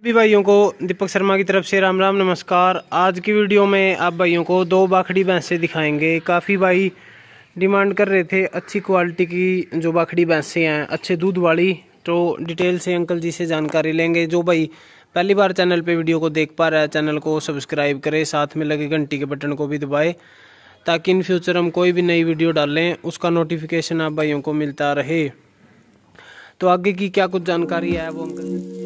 सभी भाइयों को दीपक शर्मा की तरफ से राम राम नमस्कार आज की वीडियो में आप भाइयों को दो बाखड़ी भैंसे दिखाएंगे काफ़ी भाई डिमांड कर रहे थे अच्छी क्वालिटी की जो बाखड़ी भैंसे हैं अच्छे दूध वाली तो डिटेल से अंकल जी से जानकारी लेंगे जो भाई पहली बार चैनल पे वीडियो को देख पा रहा है चैनल को सब्सक्राइब करें साथ में लगे घंटी के बटन को भी दबाए ताकि इन फ्यूचर हम कोई भी नई वीडियो डालें उसका नोटिफिकेशन आप भाइयों को मिलता रहे तो आगे की क्या कुछ जानकारी है वो अंकल जी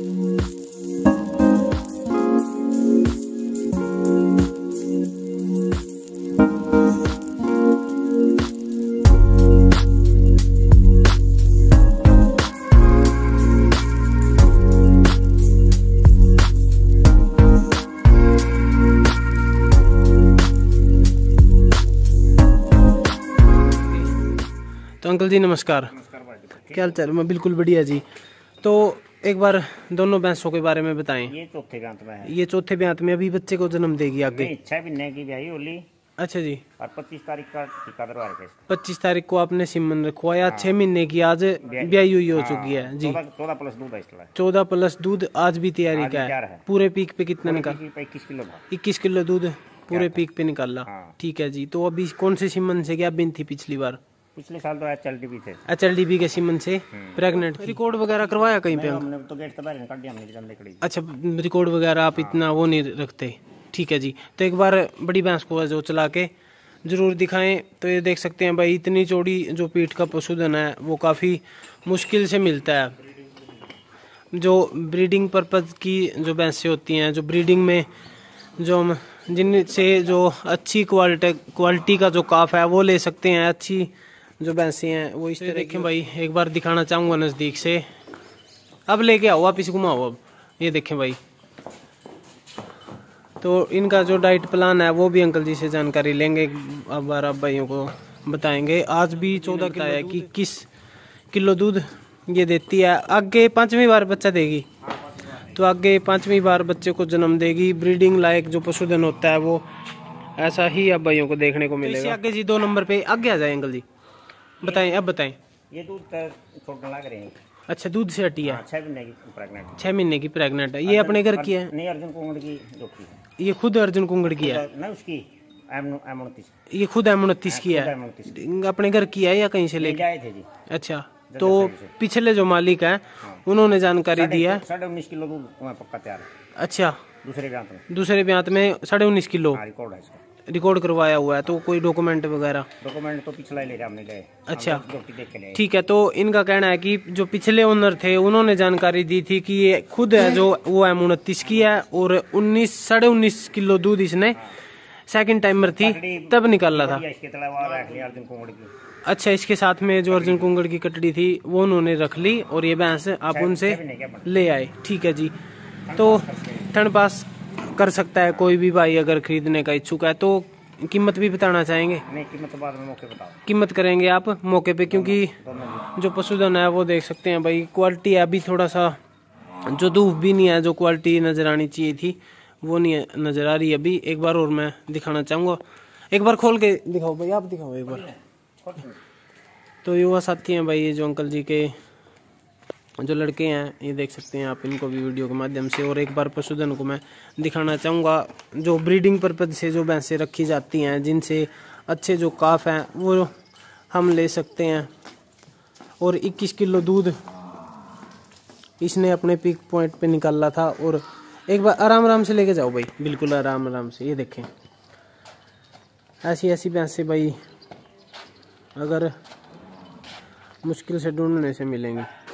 तो अंकल जी नमस्कार क्या क्या चल मैं बिल्कुल बढ़िया जी तो एक बार दोनों भैंसों के बारे में बताएं ये चौथे ब्यांत में है ये चौथे ब्यांत में अभी बच्चे को जन्म देगी आगे इच्छा भी नहीं की भाई होली अच्छा जी और पच्चीस तारीख का टीका दरवा पच्चीस तारीख को आपने सिमन रखवाया हाँ। छह महीने की आज ब्याई हुई हो हाँ, चुकी है जी चौदह प्लस दूध चौदह प्लस दूध आज भी तैयारी का है।, पूरे पीक पे कितना निकाल इक्कीस किलो इक्कीस किलो दूध पूरे पीक पे निकाला हाँ। ठीक है जी तो अभी कौन से सिमन से क्या बिन थी पिछली बार पिछले साल तो एच एल डी बी थे एच एल डी बी के सीमन से हम्म। प्रेगनेंट रिकॉर्ड वगैरह करवाया कहीं पे हमने तो गेट से बाहर निकाल दिया हमने अच्छा रिकॉर्ड वगैरह आप इतना वो नहीं रखते ठीक है जी तो एक बार बड़ी भैंस को जो चला के ज़रूर दिखाएं तो ये देख सकते हैं भाई इतनी चौड़ी जो पीठ का पशुधन है वो काफ़ी मुश्किल से मिलता है जो ब्रीडिंग पर्पज़ की जो भैंसें होती हैं जो ब्रीडिंग में जो हम जिनसे जो अच्छी क्वालिटी क्वालिटी का जो काफ है वो ले सकते हैं अच्छी जो भैंसे हैं वो इस तो तरह देखें भाई एक बार दिखाना चाहूँगा नज़दीक से अब लेके आओ आप इसे घुमाओ अब ये देखें भाई तो इनका जो डाइट प्लान है वो भी अंकल जी से जानकारी लेंगे अब आप भाइयों को बताएंगे आज भी चौदह किलो है कि किस किलो दूध ये देती है आगे पाँचवीं बार बच्चा देगी तो आगे पाँचवीं बार बच्चे को जन्म देगी ब्रीडिंग लायक जो पशुधन होता है वो ऐसा ही अब भाइयों को देखने को तो मिलेगा तो आगे जी दो नंबर पे आगे आ जाए अंकल जी बताएं अब बताएं ये दूध छोटे लग रहे हैं अच्छा दूध से हटी है हाँ, छह महीने की प्रेगनेंट छह महीने की प्रेगनेंट है ये अपने घर की है नहीं अर्जुन कुंगड़ की डॉक्टरी है ये खुद अर्जुन कुंगड़ की है ना उसकी ये खुद एम हाँ, उनतीस की है अपने घर की है या कहीं से लेके आए थे जी अच्छा तो पिछले जो मालिक है हाँ। उन्होंने जानकारी दी है साढ़े उन्नीस किलो दूध पक्का तैयार अच्छा दूसरे ब्यांत में दूसरे ब्यांत में साढ़े उन्नीस किलो रिकॉर्ड है रिकॉर्ड करवाया हुआ है तो कोई डॉक्यूमेंट वगैरह डॉक्यूमेंट तो पिछला ले हमने गए अच्छा ठीक है तो इनका कहना है कि जो पिछले ओनर थे उन्होंने जानकारी दी थी कि ये खुद है जो वो एम उनतीस की है और उन्नीस साढ़े उन्नीस किलो दूध इसने सेकंड टाइमर थी तब रहा था अच्छा इसके साथ में जो अर्जुन कुंगड़ की कटड़ी थी वो उन्होंने रख ली और ये भैंस आप उनसे ले आए ठीक है जी तो थर्ड पास कर सकता है कोई भी भाई अगर खरीदने का इच्छुक है तो कीमत भी बताना चाहेंगे नहीं कीमत बाद में मौके बताओ कीमत करेंगे आप मौके पे क्योंकि जो पशुधन है वो देख सकते हैं भाई क्वालिटी अभी थोड़ा सा जो धूप भी नहीं है जो क्वालिटी नज़र आनी चाहिए थी वो नहीं नज़र आ रही अभी एक बार और मैं दिखाना चाहूँगा एक बार खोल के दिखाओ भाई आप दिखाओ एक बार तो युवा साथी हैं भाई ये जो अंकल जी के जो लड़के हैं ये देख सकते हैं आप इनको भी वीडियो के माध्यम से और एक बार पशुधन को मैं दिखाना चाहूँगा जो ब्रीडिंग पर्पज से जो भैंसें रखी जाती हैं जिनसे अच्छे जो काफ हैं वो हम ले सकते हैं और 21 किलो दूध इसने अपने पीक पॉइंट पे निकाला था और एक बार आराम आराम से लेके जाओ भाई बिल्कुल आराम आराम से ये देखें ऐसी ऐसी भैंसें भाई अगर मुश्किल से ढूंढने से मिलेंगी